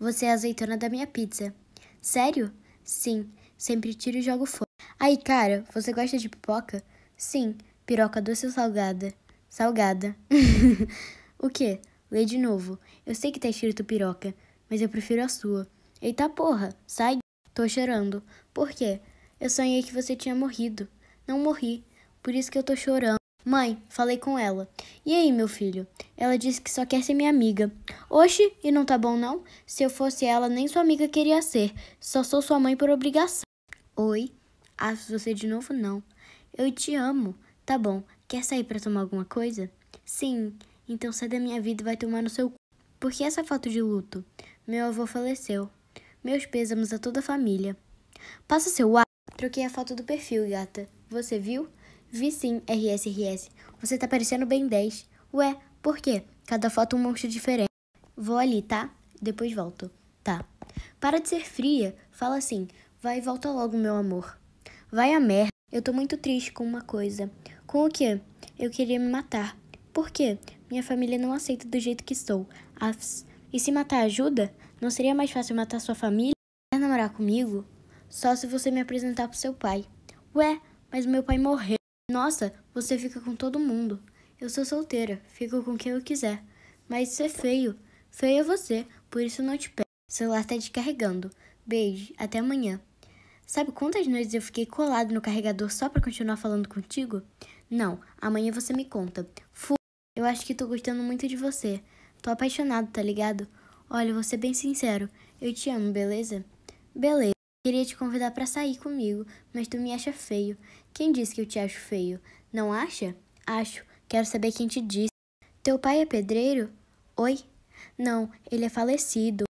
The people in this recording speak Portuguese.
Você é a azeitona da minha pizza. Sério? Sim, sempre tiro e jogo fora. Aí, cara, você gosta de pipoca? Sim, piroca doce ou salgada? Salgada. o quê? Lê de novo. Eu sei que tá escrito piroca, mas eu prefiro a sua. Eita porra, sai. Tô chorando. Por quê? Eu sonhei que você tinha morrido. Não morri. Por isso que eu tô chorando. Mãe, falei com ela. E aí, meu filho? Ela disse que só quer ser minha amiga. Oxe, e não tá bom não? Se eu fosse ela, nem sua amiga queria ser. Só sou sua mãe por obrigação. Oi? Ah, você de novo não. Eu te amo. Tá bom. Quer sair para tomar alguma coisa? Sim. Então sai da minha vida e vai tomar no seu cu. Por que essa foto de luto? Meu avô faleceu. Meus pêsames a toda a família. Passa seu ar. Troquei a foto do perfil, gata. Você viu? Vi sim, RSRS. Você tá parecendo bem 10. Ué, por quê? Cada foto um monstro diferente. Vou ali, tá? Depois volto. Tá. Para de ser fria. Fala assim. Vai e volta logo, meu amor. Vai a merda. Eu tô muito triste com uma coisa. Com o quê? Eu queria me matar. Por quê? Minha família não aceita do jeito que sou. Afs. E se matar ajuda? Não seria mais fácil matar sua família? Quer namorar comigo? Só se você me apresentar pro seu pai. Ué, mas meu pai morreu. Nossa, você fica com todo mundo. Eu sou solteira, fico com quem eu quiser. Mas isso é feio. Feio é você, por isso não te peço O celular tá descarregando. Beijo, até amanhã. Sabe quantas noites eu fiquei colado no carregador só para continuar falando contigo? Não, amanhã você me conta. Fu, eu acho que tô gostando muito de você. Tô apaixonado, tá ligado? Olha, vou ser bem sincero. Eu te amo, beleza? Beleza. Queria te convidar para sair comigo, mas tu me acha feio. Quem disse que eu te acho feio? Não acha? Acho. Quero saber quem te disse. Teu pai é pedreiro? Oi? Não, ele é falecido.